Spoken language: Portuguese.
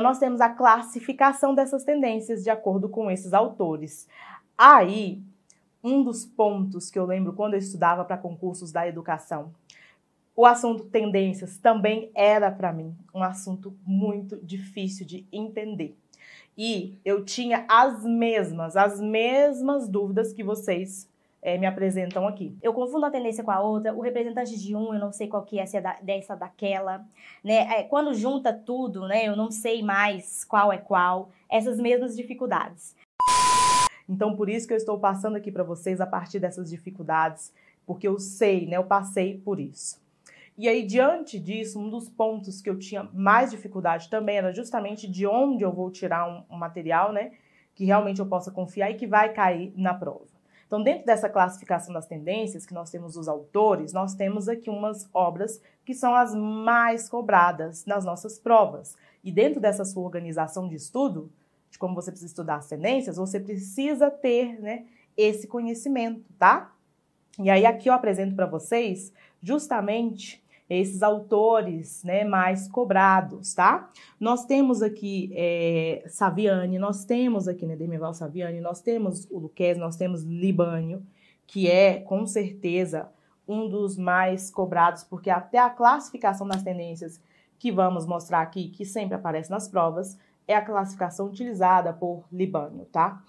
Então, nós temos a classificação dessas tendências de acordo com esses autores. Aí, um dos pontos que eu lembro quando eu estudava para concursos da educação, o assunto tendências também era para mim um assunto muito difícil de entender. E eu tinha as mesmas, as mesmas dúvidas que vocês é, me apresentam aqui. Eu confundo a tendência com a outra, o representante de um, eu não sei qual que é, se é da, dessa, daquela, né? É, quando junta tudo, né, eu não sei mais qual é qual, essas mesmas dificuldades. Então, por isso que eu estou passando aqui para vocês a partir dessas dificuldades, porque eu sei, né, eu passei por isso. E aí, diante disso, um dos pontos que eu tinha mais dificuldade também era justamente de onde eu vou tirar um, um material, né, que realmente eu possa confiar e que vai cair na prova. Então, dentro dessa classificação das tendências, que nós temos os autores, nós temos aqui umas obras que são as mais cobradas nas nossas provas. E dentro dessa sua organização de estudo, de como você precisa estudar as tendências, você precisa ter né, esse conhecimento, tá? E aí aqui eu apresento para vocês justamente esses autores né, mais cobrados, tá? Nós temos aqui é, Saviani, nós temos aqui né, Demerval Saviani, nós temos o Luquez, nós temos Libânio, que é com certeza um dos mais cobrados, porque até a classificação das tendências que vamos mostrar aqui, que sempre aparece nas provas, é a classificação utilizada por Libânio, tá?